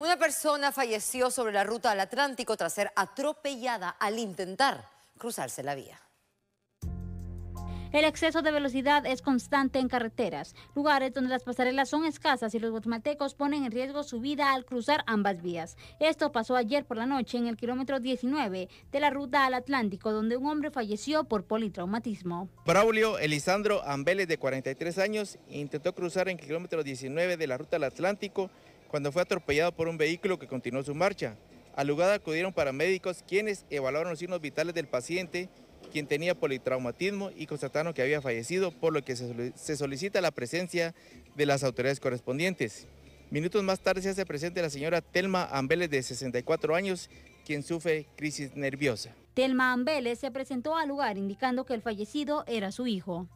Una persona falleció sobre la ruta al Atlántico tras ser atropellada al intentar cruzarse la vía. El exceso de velocidad es constante en carreteras, lugares donde las pasarelas son escasas y los guatemaltecos ponen en riesgo su vida al cruzar ambas vías. Esto pasó ayer por la noche en el kilómetro 19 de la ruta al Atlántico, donde un hombre falleció por politraumatismo. Braulio Elisandro Ambeles, de 43 años, intentó cruzar en el kilómetro 19 de la ruta al Atlántico cuando fue atropellado por un vehículo que continuó su marcha. Al lugar acudieron paramédicos quienes evaluaron los signos vitales del paciente, quien tenía politraumatismo y constataron que había fallecido, por lo que se solicita la presencia de las autoridades correspondientes. Minutos más tarde se hace presente la señora Telma Ambeles de 64 años, quien sufre crisis nerviosa. Telma Ambeles se presentó al lugar indicando que el fallecido era su hijo.